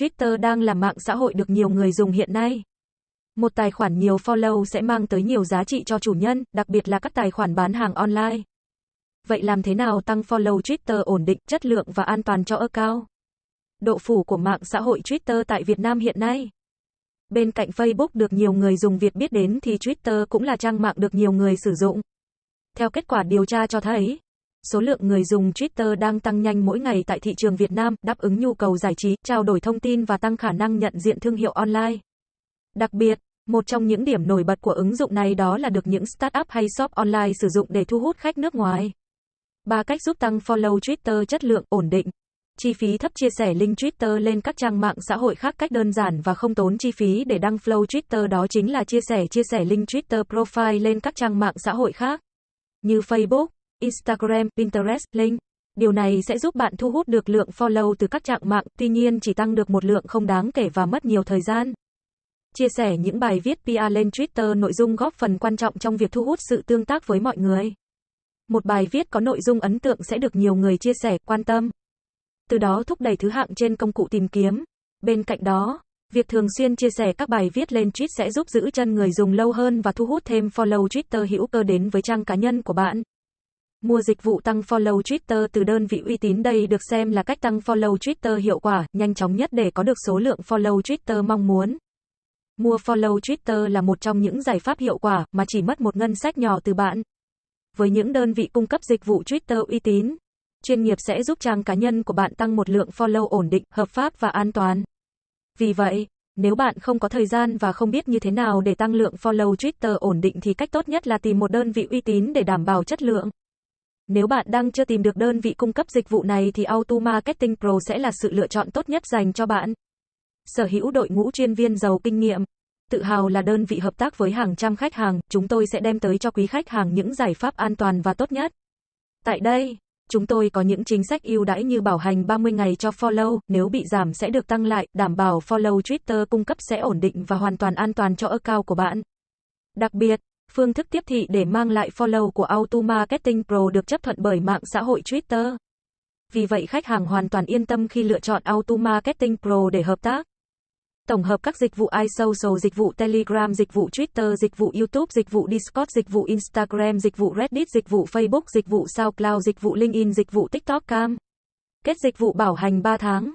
Twitter đang là mạng xã hội được nhiều người dùng hiện nay. Một tài khoản nhiều follow sẽ mang tới nhiều giá trị cho chủ nhân, đặc biệt là các tài khoản bán hàng online. Vậy làm thế nào tăng follow Twitter ổn định, chất lượng và an toàn cho account? Độ phủ của mạng xã hội Twitter tại Việt Nam hiện nay. Bên cạnh Facebook được nhiều người dùng Việt biết đến thì Twitter cũng là trang mạng được nhiều người sử dụng. Theo kết quả điều tra cho thấy, Số lượng người dùng Twitter đang tăng nhanh mỗi ngày tại thị trường Việt Nam, đáp ứng nhu cầu giải trí, trao đổi thông tin và tăng khả năng nhận diện thương hiệu online. Đặc biệt, một trong những điểm nổi bật của ứng dụng này đó là được những startup hay shop online sử dụng để thu hút khách nước ngoài. Ba cách giúp tăng follow Twitter chất lượng ổn định. Chi phí thấp chia sẻ link Twitter lên các trang mạng xã hội khác cách đơn giản và không tốn chi phí để đăng flow Twitter đó chính là chia sẻ chia sẻ link Twitter profile lên các trang mạng xã hội khác như Facebook, Instagram, Pinterest, Link. Điều này sẽ giúp bạn thu hút được lượng follow từ các trạng mạng, tuy nhiên chỉ tăng được một lượng không đáng kể và mất nhiều thời gian. Chia sẻ những bài viết PR lên Twitter nội dung góp phần quan trọng trong việc thu hút sự tương tác với mọi người. Một bài viết có nội dung ấn tượng sẽ được nhiều người chia sẻ, quan tâm. Từ đó thúc đẩy thứ hạng trên công cụ tìm kiếm. Bên cạnh đó, Việc thường xuyên chia sẻ các bài viết lên Twitter sẽ giúp giữ chân người dùng lâu hơn và thu hút thêm follow Twitter hữu cơ đến với trang cá nhân của bạn. Mua dịch vụ tăng follow Twitter từ đơn vị uy tín đây được xem là cách tăng follow Twitter hiệu quả, nhanh chóng nhất để có được số lượng follow Twitter mong muốn. Mua follow Twitter là một trong những giải pháp hiệu quả mà chỉ mất một ngân sách nhỏ từ bạn. Với những đơn vị cung cấp dịch vụ Twitter uy tín, chuyên nghiệp sẽ giúp trang cá nhân của bạn tăng một lượng follow ổn định, hợp pháp và an toàn. Vì vậy, nếu bạn không có thời gian và không biết như thế nào để tăng lượng follow Twitter ổn định thì cách tốt nhất là tìm một đơn vị uy tín để đảm bảo chất lượng. Nếu bạn đang chưa tìm được đơn vị cung cấp dịch vụ này thì Auto Marketing Pro sẽ là sự lựa chọn tốt nhất dành cho bạn. Sở hữu đội ngũ chuyên viên giàu kinh nghiệm, tự hào là đơn vị hợp tác với hàng trăm khách hàng, chúng tôi sẽ đem tới cho quý khách hàng những giải pháp an toàn và tốt nhất. Tại đây, chúng tôi có những chính sách ưu đãi như bảo hành 30 ngày cho follow, nếu bị giảm sẽ được tăng lại, đảm bảo follow Twitter cung cấp sẽ ổn định và hoàn toàn an toàn cho account của bạn. Đặc biệt, Phương thức tiếp thị để mang lại follow của Auto Marketing Pro được chấp thuận bởi mạng xã hội Twitter. Vì vậy khách hàng hoàn toàn yên tâm khi lựa chọn Auto Marketing Pro để hợp tác. Tổng hợp các dịch vụ iSocial, dịch vụ Telegram, dịch vụ Twitter, dịch vụ YouTube, dịch vụ Discord, dịch vụ Instagram, dịch vụ Reddit, dịch vụ Facebook, dịch vụ SoundCloud, dịch vụ LinkedIn, dịch vụ TikTok Cam. Kết dịch vụ bảo hành 3 tháng.